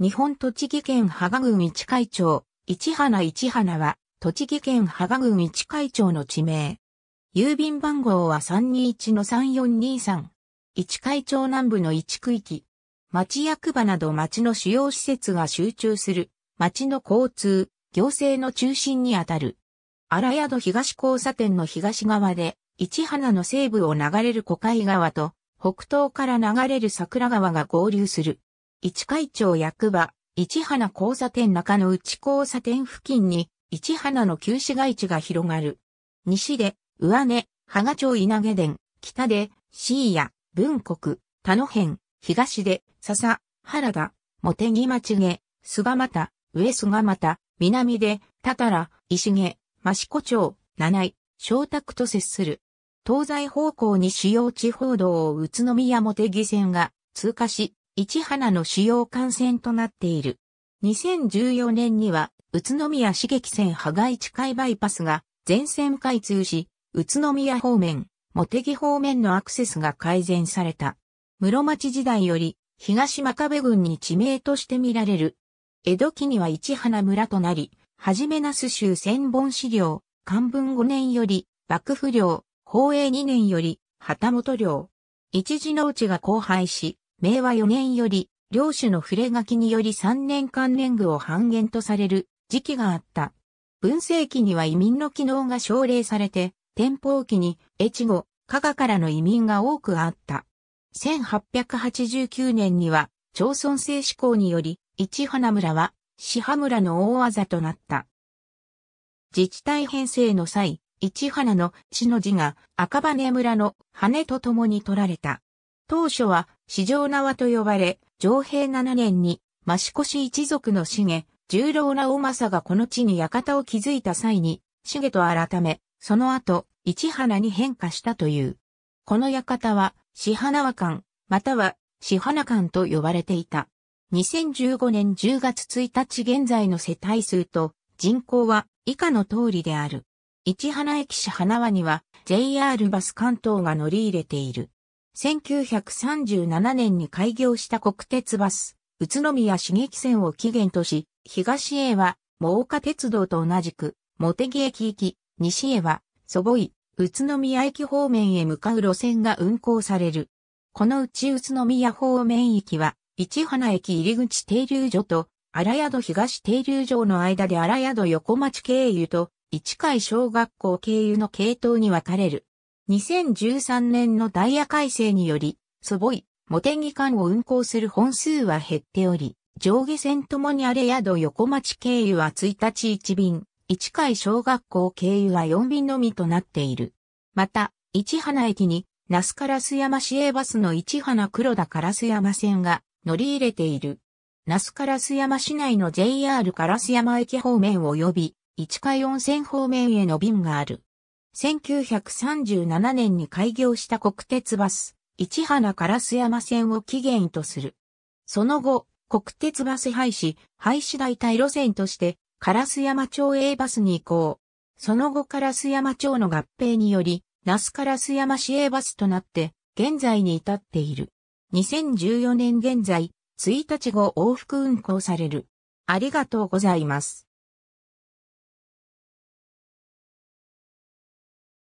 日本栃木県芳賀郡市会長、市花市花は、栃木県芳賀郡市会長の地名。郵便番号は321-3423。市会長南部の市区域。町役場など町の主要施設が集中する。町の交通、行政の中心にあたる。荒宿東交差点の東側で、市花の西部を流れる小海川と、北東から流れる桜川が合流する。市海町役場、市花交差点中の内交差点付近に、市花の旧市街地が広がる。西で、上根、芳賀町稲毛殿、北で、椎谷、文国、田野辺、東で、笹、原田、茂木町毛、菅又、上菅又、南で、多た良、石毛、益子町、七井、小宅と接する。東西方向に主要地方道を宇都宮茂木線が通過し、市花の主要幹線となっている。2014年には、宇都宮市激線羽賀市海バイパスが全線開通し、宇都宮方面、茂木方面のアクセスが改善された。室町時代より、東真壁郡に地名として見られる。江戸期には市花村となり、はじめ那須州千本資料、漢文5年より、幕府領、宝永2年より、旗本領。一時のうちが荒廃し、明和4年より、領主の触れ書きにより3年間年貢を半減とされる時期があった。文政期には移民の機能が奨励されて、天保期に越後、加賀からの移民が多くあった。1889年には、町村制施行により、市花村は、市花村の大技となった。自治体編成の際、市花の市の字が赤羽村の羽と共に取られた。当初は四条縄と呼ばれ、上平7年に、益越一族の重、十郎ま政がこの地に館を築いた際に、重と改め、その後、市花に変化したという。この館は、市花和館、または、市花館と呼ばれていた。2015年10月1日現在の世帯数と人口は以下の通りである。市花駅市花輪には JR バス関東が乗り入れている。1937年に開業した国鉄バス、宇都宮市激線を起源とし、東へは、真岡鉄道と同じく、茂木駅行き、西へは、祖母井、宇都宮駅方面へ向かう路線が運行される。このうち宇都宮方面行きは、市花駅入口停留所と、荒宿東停留所の間で荒宿横町経由と、市会小学校経由の系統に分かれる。2013年のダイヤ改正により、祖母井、茂木間を運行する本数は減っており、上下線ともに荒れ宿横町経由は1日1便、市海小学校経由は4便のみとなっている。また、市花駅に、那須烏山市営バスの市花黒田烏山線が乗り入れている。那須烏山市内の JR 烏山駅方面及び、市海温泉方面への便がある。1937年に開業した国鉄バス、市花烏山線を起源とする。その後、国鉄バス廃止、廃止代替路線として、烏山町営バスに移行。その後烏山町の合併により、那須烏山市営バスとなって、現在に至っている。2014年現在、1日後往復運行される。ありがとうございます。